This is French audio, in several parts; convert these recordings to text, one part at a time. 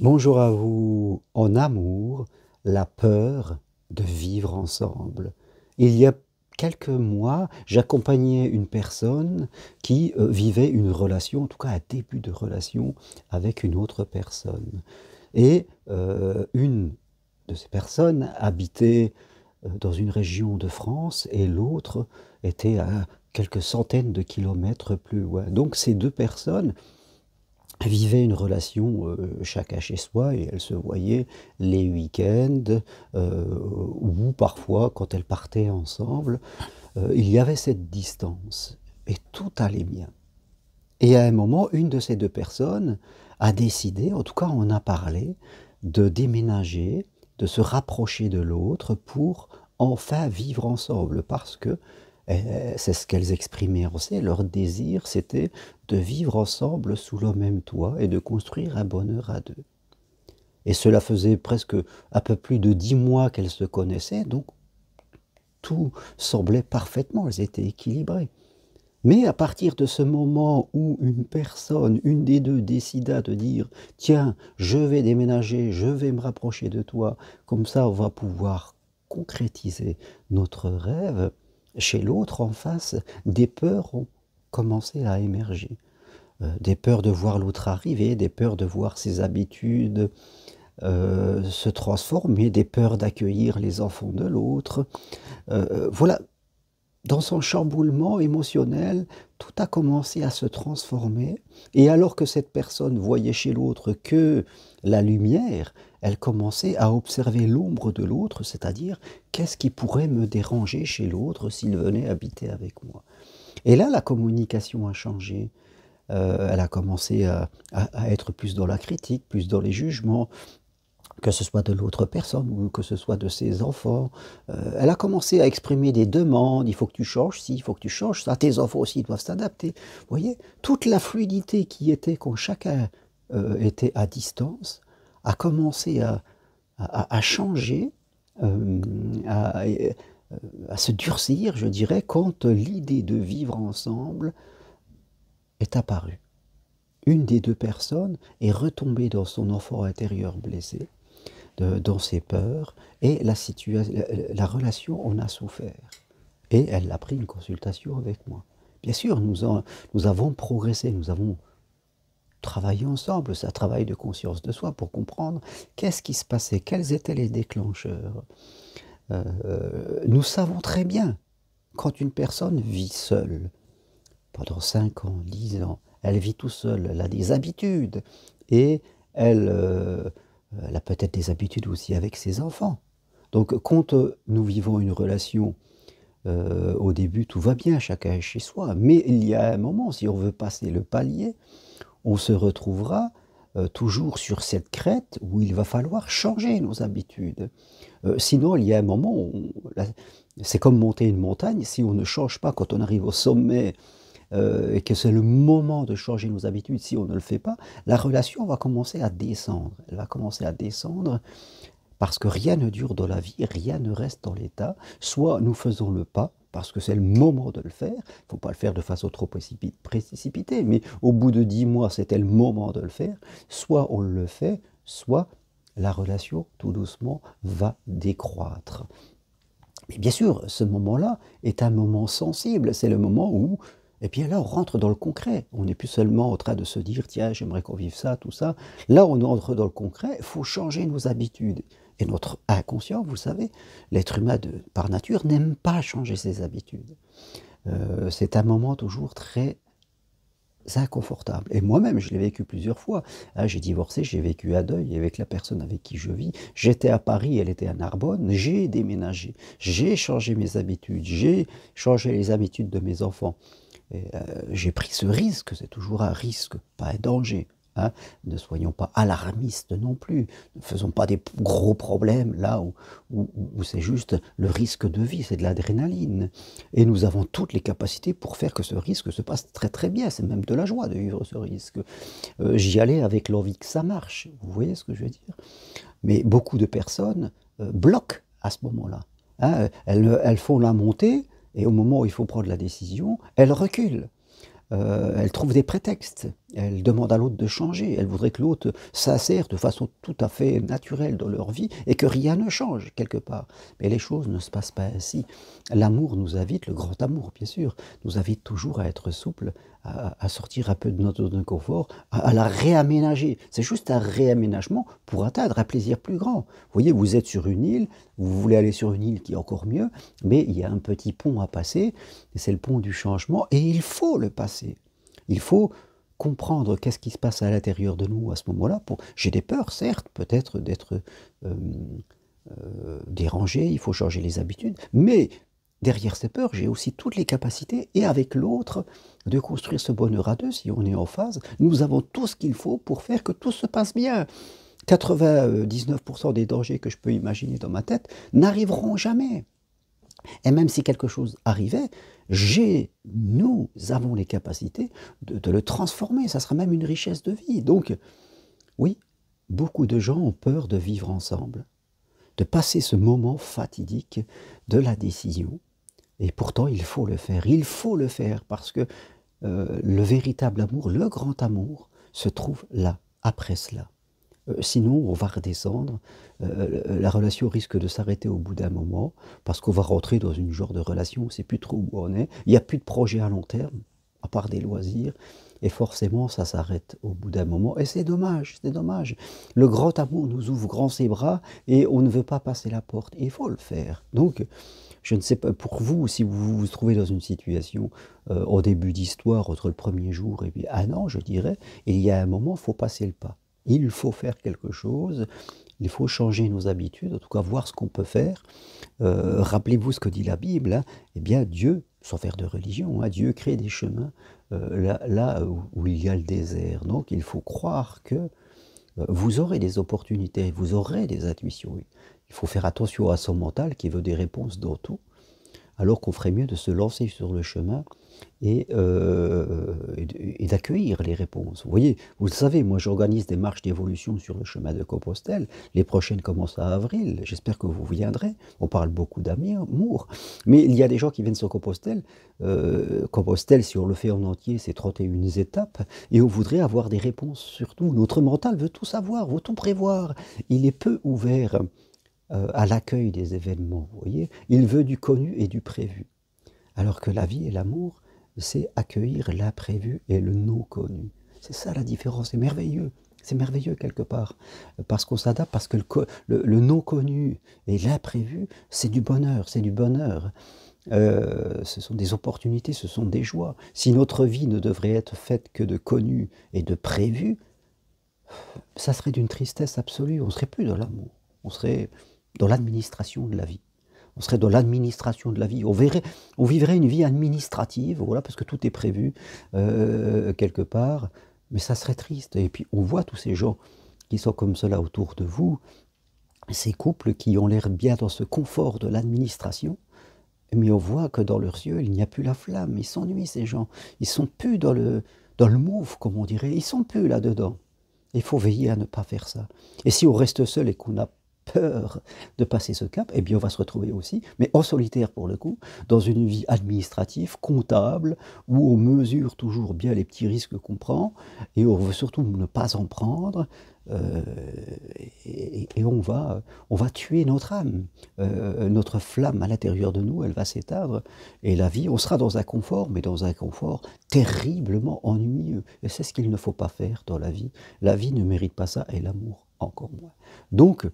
Bonjour à vous. En amour, la peur de vivre ensemble. Il y a quelques mois, j'accompagnais une personne qui euh, vivait une relation, en tout cas un début de relation avec une autre personne. Et euh, une de ces personnes habitait euh, dans une région de France et l'autre était à quelques centaines de kilomètres plus loin. Donc ces deux personnes vivaient une relation euh, chacun chez soi et elles se voyaient les week-ends euh, ou parfois quand elles partaient ensemble. Euh, il y avait cette distance et tout allait bien. Et à un moment, une de ces deux personnes a décidé, en tout cas on a parlé, de déménager, de se rapprocher de l'autre pour enfin vivre ensemble parce que euh, c'est ce qu'elles exprimaient aussi. Leur désir, c'était de vivre ensemble sous le même toit et de construire un bonheur à deux. Et cela faisait presque un peu plus de dix mois qu'elles se connaissaient, donc tout semblait parfaitement, elles étaient équilibrées. Mais à partir de ce moment où une personne, une des deux, décida de dire Tiens, je vais déménager, je vais me rapprocher de toi, comme ça on va pouvoir concrétiser notre rêve, chez l'autre en face, des peurs ont commencé à émerger. Euh, des peurs de voir l'autre arriver, des peurs de voir ses habitudes euh, se transformer, des peurs d'accueillir les enfants de l'autre. Euh, voilà dans son chamboulement émotionnel, tout a commencé à se transformer. Et alors que cette personne voyait chez l'autre que la lumière, elle commençait à observer l'ombre de l'autre, c'est-à-dire qu'est-ce qui pourrait me déranger chez l'autre s'il venait habiter avec moi. Et là, la communication a changé. Euh, elle a commencé à, être plus dans la critique, plus dans les jugements, que ce soit de l'autre personne ou que ce soit de ses enfants. Euh, elle a commencé à exprimer des demandes, il faut que tu changes si, il faut que tu changes ça, tes enfants aussi doivent s'adapter. Vous voyez, toute la fluidité qui était quand chacun euh, était à distance a commencé à, à, changer, euh, à, à se durcir, je dirais, quand l'idée de vivre ensemble est apparue une des deux personnes est retombée dans son enfant intérieur blessé dans ses peurs et la, la relation en a souffert. Et elle a pris une consultation avec moi. Bien sûr, nous, avons progressé, nous avons travaillé ensemble, ça travaille travail de conscience de soi pour comprendre qu'est-ce qui se passait, quels étaient les déclencheurs. Euh, nous savons très bien quand une personne vit seule, pendant 5 ans, 10 ans, elle vit tout seule, elle a des habitudes et elle, euh, euh, elle a peut-être des habitudes aussi avec ses enfants. Donc quand euh, nous vivons une relation, euh, au début tout va bien, chacun est chez soi, mais il y a un moment, si on veut passer le palier, on se retrouvera toujours sur cette crête où il va falloir changer nos habitudes. sinon, il y a un moment, c'est comme monter une montagne, si on ne change pas quand on arrive au sommet, euh, et que c'est le moment de changer nos habitudes, si on ne le fait pas, la relation va commencer à descendre. Elle va commencer à descendre parce que rien ne dure dans la vie, rien ne reste dans l'état. Soit nous faisons le pas, parce que c'est le moment de le faire. Il ne faut pas le faire de façon trop précipitée, mais au bout de dix mois, c'était le moment de le faire. Soit on le fait, soit la relation, tout doucement, va décroître. Mais bien sûr, ce moment-là est un moment sensible. C'est le moment où et puis là, on rentre dans le concret. On n'est plus seulement en train de se dire, tiens, j'aimerais qu'on vive ça, tout ça. Là, on entre dans le concret. Il faut changer nos habitudes. Et notre inconscient, vous savez, l'être humain de, par nature n'aime pas changer ses habitudes. Euh, c'est un moment toujours très inconfortable. Et moi-même, je l'ai vécu plusieurs fois. Hein, j'ai divorcé, j'ai vécu à deuil avec la personne avec qui je vis. J'étais à Paris, elle était à Narbonne. J'ai déménagé, j'ai changé mes habitudes, j'ai changé les habitudes de mes enfants. Euh, j'ai pris ce risque, c'est toujours un risque, pas un danger. Hein. Ne soyons pas alarmistes non plus, ne faisons pas des gros problèmes là où, c'est juste le risque de vie, c'est de l'adrénaline. Et nous avons toutes les capacités pour faire que ce risque se passe très très bien, c'est même de la joie de vivre ce risque. Euh, j'y allais avec l'envie que ça marche, vous voyez ce que je veux dire Mais beaucoup de personnes euh, bloquent à ce moment-là. Hein. elles font la montée, et au moment où il faut prendre la décision, elle recule. Euh, elle trouve des prétextes elle demande à l'autre de changer. Elle voudrait que l'autre s'insère de façon tout à fait naturelle dans leur vie et que rien ne change quelque part. Mais les choses ne se passent pas ainsi. L'amour nous invite, le grand amour bien sûr, nous invite toujours à être souple, à, sortir un peu de notre confort, à, à la réaménager. C'est juste un réaménagement pour atteindre un plaisir plus grand. Vous voyez, vous êtes sur une île, vous voulez aller sur une île qui est encore mieux, mais il y a un petit pont à passer, c'est le pont du changement et il faut le passer. Il faut comprendre qu'est-ce qui se passe à l'intérieur de nous à ce moment-là. Pour... J'ai des peurs, certes, peut-être d'être euh, euh, dérangé, il faut changer les habitudes, mais derrière ces peurs, j'ai aussi toutes les capacités, et avec l'autre, de construire ce bonheur à deux, si on est en phase. Nous avons tout ce qu'il faut pour faire que tout se passe bien. 99% des dangers que je peux imaginer dans ma tête n'arriveront jamais. Et même si quelque chose arrivait, nous avons les capacités de, le transformer. Ça sera même une richesse de vie. Donc, oui, beaucoup de gens ont peur de vivre ensemble, de passer ce moment fatidique de la décision. Et pourtant, il faut le faire. Il faut le faire parce que euh, le véritable amour, le grand amour, se trouve là, après cela. Euh, sinon, on va redescendre. Euh, euh, la relation risque de s'arrêter au bout d'un moment parce qu'on va rentrer dans une genre de relation, on ne sait plus trop où on est. Il n'y a plus de projet à long terme, à part des loisirs. Et forcément, ça s'arrête au bout d'un moment. Et c'est dommage, c'est dommage. Le grand amour nous ouvre grand ses bras et on ne veut pas passer la porte. Il faut le faire. Donc, je ne sais pas, pour vous, si vous vous trouvez dans une situation au début d'histoire, entre le premier jour et un ah an, je dirais, il y a un moment, il faut passer le pas il faut faire quelque chose, il faut changer nos habitudes, en tout cas voir ce qu'on peut faire. Euh, rappelez-vous ce que dit la Bible, hein. eh bien Dieu, sans faire de religion, hein, Dieu crée des chemins euh, là, où, il y a le désert. Donc il faut croire que euh, vous aurez des opportunités, vous aurez des intuitions. Il faut faire attention à son mental qui veut des réponses dans tout alors qu'on ferait mieux de se lancer sur le chemin euh, et, d'accueillir les réponses. Vous voyez, vous le savez, moi j'organise des marches d'évolution sur le chemin de Compostelle. Les prochaines commencent à avril. J'espère que vous viendrez. On parle beaucoup d'amour. Mais il y a des gens qui viennent sur Compostelle. Euh, Compostelle, si on le fait en entier, c'est 31 étapes. Et on voudrait avoir des réponses surtout. Notre mental veut tout savoir, veut tout prévoir. Il est peu ouvert. Euh, à l'accueil des événements. Vous voyez Il veut du connu et du prévu. Alors que la vie et l'amour, c'est accueillir l'imprévu et le non connu. C'est ça la différence, c'est merveilleux. C'est merveilleux quelque part, euh, parce qu'on s'adapte, parce que le, non connu et l'imprévu, c'est du bonheur, c'est du bonheur. Euh, ce sont des opportunités, ce sont des joies. Si notre vie ne devrait être faite que de connu et de prévu, ça serait d'une tristesse absolue, on ne serait plus dans l'amour, on serait dans l'administration de la vie. On serait dans l'administration de la vie. On, vivrait une vie administrative, voilà, parce que tout est prévu euh, quelque part. Mais ça serait triste. Et puis on voit tous ces gens qui sont comme cela autour de vous, ces couples qui ont l'air bien dans ce confort de l'administration, mais on voit que dans leurs yeux, il n'y a plus la flamme. Ils s'ennuient, ces gens. Ils sont plus dans le, dans le move, comme on dirait. Ils sont plus là-dedans. Il faut veiller à ne pas faire ça. Et si on reste seul et qu'on n'a peur de passer ce cap, et eh bien on va se retrouver aussi, mais en solitaire pour le coup, dans une vie administrative, comptable, où on mesure toujours bien les petits risques qu'on prend, et on veut surtout ne pas en prendre, euh, et, on, va, on va tuer notre âme. Euh, notre flamme à l'intérieur de nous, elle va s'éteindre, et la vie, on sera dans un confort, mais dans un confort terriblement ennuyeux. Et c'est ce qu'il ne faut pas faire dans la vie. La vie ne mérite pas ça, et l'amour encore moins. Donc,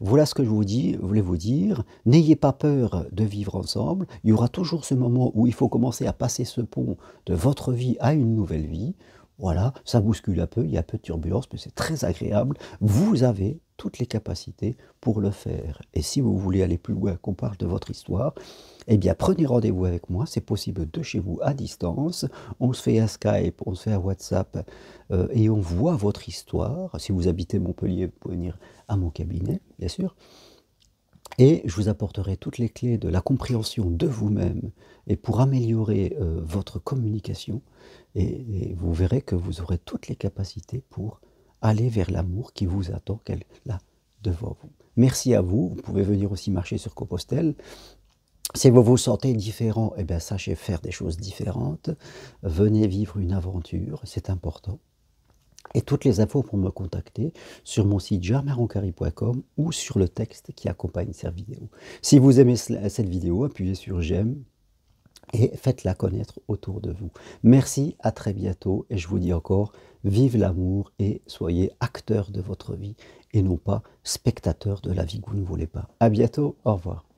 voilà ce que je vous dis, voulais vous dire. N'ayez pas peur de vivre ensemble. Il y aura toujours ce moment où il faut commencer à passer ce pont de votre vie à une nouvelle vie. Voilà, ça bouscule un peu, il y a peu de turbulence, mais c'est très agréable. Vous avez toutes les capacités pour le faire. Et si vous voulez aller plus loin, qu'on parle de votre histoire, eh bien prenez rendez-vous avec moi, c'est possible de chez vous à distance. On se fait à Skype, on se fait à WhatsApp euh, et on voit votre histoire. Si vous habitez Montpellier, vous pouvez venir à mon cabinet, bien sûr. Et je vous apporterai toutes les clés de la compréhension de vous-même et pour améliorer euh, votre communication. Et, vous verrez que vous aurez toutes les capacités pour aller vers l'amour qui vous attend, qu'elle là devant vous. Merci à vous. Vous pouvez venir aussi marcher sur Compostelle. Si vous vous sentez différent, eh bien, sachez faire des choses différentes. Venez vivre une aventure, c'est important. Et toutes les infos pour me contacter sur mon site germaroncari.com ou sur le texte qui accompagne cette vidéo. Si vous aimez cette vidéo, appuyez sur j'aime et faites-la connaître autour de vous. Merci, à très bientôt et je vous dis encore, vive l'amour et soyez acteur de votre vie et non pas spectateur de la vie que vous ne voulez pas. À bientôt, au revoir.